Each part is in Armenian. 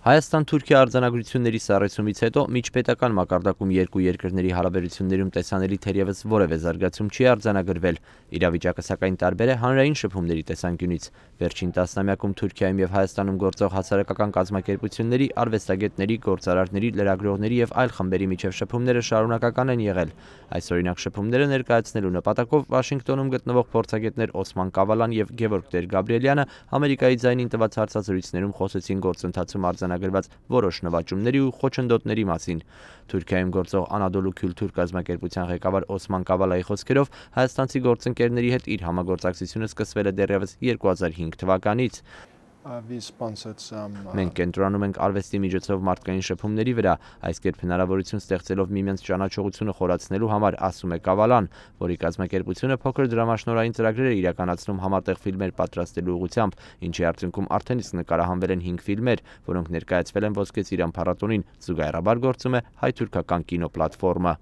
Հայաստան-Թուրքիա արձանագրությունների սառեցումից հետո միջպետական մակարդակում երկու երկրների հարաբերություններում տեսանելի թերևս որևէ զարգացում չի արձանագրվել։ Իրավիճակը սակայն տարբեր է հանրային շփումների տեսանկյունից։ Վերջին տասնամյակում Թուրքիայում եւ Հայաստանում գործող հասարակական կազմակերպությունների, արվեստագետների, գործարարների, լրագրողների եւ այլ խմբերի միջև շփումները շարունակական են եղել։ Այս օրինակ շփումները ներկայացնելու նպատակով Վաշինգտոնում գտնվող փորձագետներ Օսման Կավալան եւ Գևորգ Տեր-Գաբրիելյանը Ամերիկայի ձայնին տված հարցազրույցներում խոսեցին գործընթացում արձանագրության արձանագրված որոշ նվաճումների ու խոչընդոտների մասին։ Թուրքիայում գործող Անադոլու քուլտուր կազմակերպության ղեկավար Օսման Կավալայի խոսքերով հայաստանցի գործընկերների հետ իր համագործակցությունը սկսվել է դեռևս 2005 թվականից։ Մենք կենտրոնում ենք արվեստի միջոցով մարդկային շփումների վրա, այս կերպ հնարավորություն ստեղծելով միմյանց ճանաչողությունը խորացնելու համար, ասում է Կավալան, որի կազմակերպությունը փոքր դրամաշնորային ծրագրեր է իրականացնում համատեղ ֆիլմեր պատրաստելու ուղղությամբ, ինչի արդյունքում արդեն իսկ նկարահանվել են 5 ֆիլմեր, որոնք ներկայացվել են Ոսկե Ծիրան փառատոնին, զուգահեռաբար գործում է հայ-թուրքական կինոպլատֆորմա։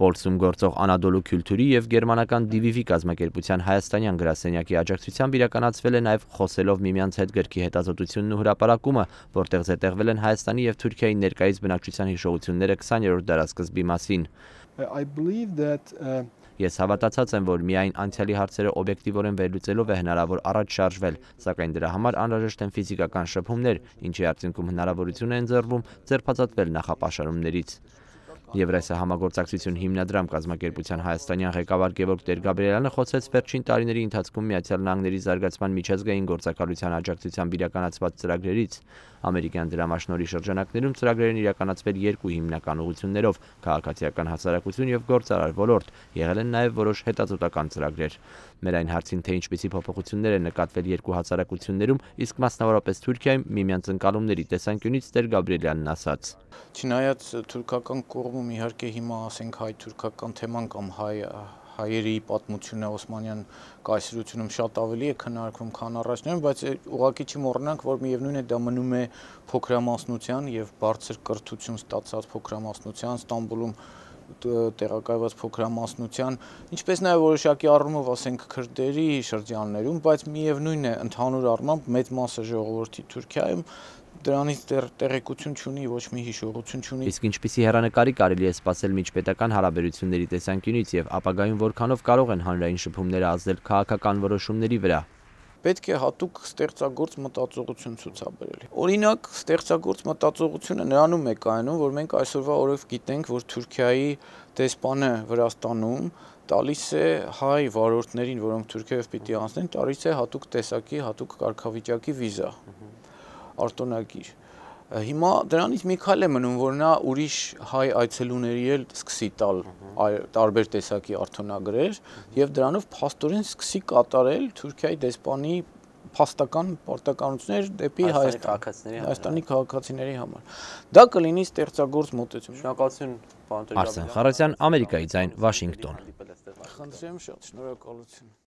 Պոլսում գործող Անադոլու Քյուլթուրի եւ Գերմանական DVV կազմակերպության հայաստանյան գրասենյակի աջակցությամբ իրականացվել է նաեւ խոսելով միմյանց հետ գրքի հետազոտությունն ու հրապարակումը, որտեղ զետեղվել են Հայաստանի եւ Թուրքիայի ներկայիս բնակչության հիշողությունները 20-րդ դարաշրջանի մասին։ I believe that uh... Ես հավատացած եմ, որ միայն անցյալի հարցերը օբյեկտիվորեն վերլուծելով է հնարավոր առաջ շարժվել, սակայն դրա համար անհրաժեշտ են ֆիզիկական շփումներ, ինչի արդյունքում հնարավորություն է ընձեռվում ձերբազատվել նախապաշարումներից։ Եվրասիա համագործակցություն հիմնադրամ կազմակերպության հայաստանյան ղեկավար Գևորգ Տեր-Գաբրելյանը խոցեց վերջին տարիների ընթացքում Միացյալ Նահանգների զարգացման միջազգային գործակալության աջակցությամբ իրականացված ծրագրերից ամերիկյան դրամաշնորհի շրջանակներում ծրագրերն իրականացվել երկու հիմնական ուղություններով՝ քաղաքացիական հասարակություն եւ գործարար ոլորտ, եղել են նաեւ որոշ հետազոտական ծրագրեր։ Մեր այն հարցին, թե ինչպիսի փոփոխություններ են նկատվել երկու հասարակություններում, իսկ մասնավորապես Թուրքիայում միմյանց ընկալումների տեսանկյունից Տեր Գաբրելյանն ասաց. Չնայած թուրքական կողմ ներդրվում իհարկե հիմա ասենք հայ-թուրքական թեման կամ հայ հայերի պատմությունը Օսմանյան կայսրությունում շատ ավելի է քննարկվում, քան առաջներում, բայց ուղղակի չի մոռանանք, որ միևնույն է դա մնում է փոքրամասնության եւ բարձր կրթություն ստացած փոքրամասնության Ստամբուլում տեղակայված փոքրամասնության, ինչպես նաև որոշակի առումով, ասենք, քրդերի շրջաններում, բայց միևնույնն է, ընդհանուր առմամբ մեծ մասը ժողովրդի Թուրքիայում դրանից տեղեկություն չունի, ոչ մի հիշողություն չունի։ Իսկ ինչպիսի հերանեկարի կարելի է սպասել միջպետական հարաբերությունների տեսանկյունից եւ ապագայում որքանով կարող են հանրային շփումները ազդել քաղաքական որոշումների վրա պետք է հատուկ ստեղծագործ մտածողություն ցուցաբերել։ Օրինակ, ստեղծագործ մտածողությունը նրանում է կայանում, որ մենք այսօրվա օրով գիտենք, որ Թուրքիայի դեսպանը Վրաստանում տալիս է հայ վարորդներին, որոնք Թուրքիայով պիտի անցնեն, տալիս է հատուկ տեսակի, հատուկ կարգավիճակի վիզա արտոնակիր։ Հիմա դրանից մի քայլ է մնում, որ նա ուրիշ հայ այցելուների էլ սկսի տալ տարբեր տեսակի արտոնագրեր եւ դրանով փաստորեն սկսի կատարել Թուրքիայի դեսպանի փաստական պարտականություններ դեպի Հայաստանի Հայաստանի հա։ քաղաքացիների համար։ Դա կլինի ստեղծագործ մոտեցում։ Շնորհակալություն, պարոն Տերյակ։ Արսեն Խարազյան, Ամերիկայի ձայն, Վաշինգտոն։ Խնդրեմ շատ, շնորհակալություն։